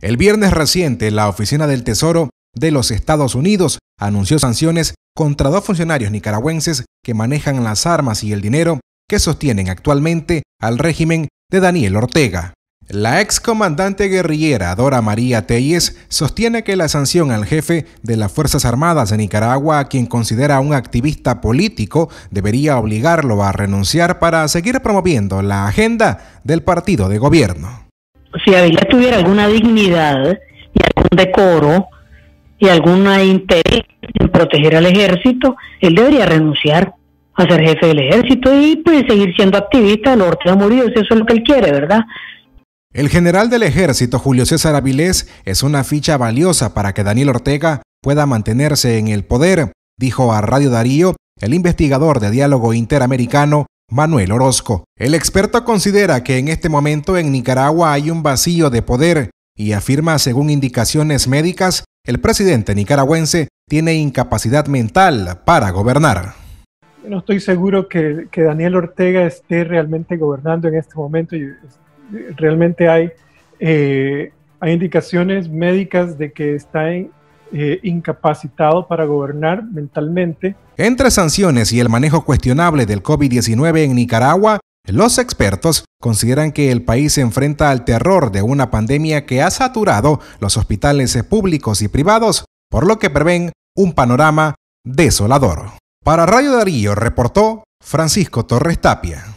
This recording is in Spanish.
El viernes reciente, la Oficina del Tesoro de los Estados Unidos anunció sanciones contra dos funcionarios nicaragüenses que manejan las armas y el dinero que sostienen actualmente al régimen de Daniel Ortega. La excomandante guerrillera Dora María Telles sostiene que la sanción al jefe de las Fuerzas Armadas de Nicaragua, quien considera un activista político, debería obligarlo a renunciar para seguir promoviendo la agenda del partido de gobierno si Avilés tuviera alguna dignidad y algún decoro y algún interés en proteger al ejército, él debería renunciar a ser jefe del ejército y pues seguir siendo activista El Ortega Murillo, si eso es lo que él quiere, ¿verdad? El general del ejército Julio César Avilés es una ficha valiosa para que Daniel Ortega pueda mantenerse en el poder, dijo a Radio Darío el investigador de diálogo interamericano Manuel Orozco. El experto considera que en este momento en Nicaragua hay un vacío de poder y afirma, según indicaciones médicas, el presidente nicaragüense tiene incapacidad mental para gobernar. No estoy seguro que, Daniel Ortega esté realmente gobernando en este momento. y Realmente hay, eh, hay indicaciones médicas de que está en, eh, incapacitado para gobernar mentalmente. Entre sanciones y el manejo cuestionable del COVID-19 en Nicaragua, los expertos consideran que el país se enfrenta al terror de una pandemia que ha saturado los hospitales públicos y privados, por lo que prevén un panorama desolador. Para Radio Darío reportó Francisco Torres Tapia.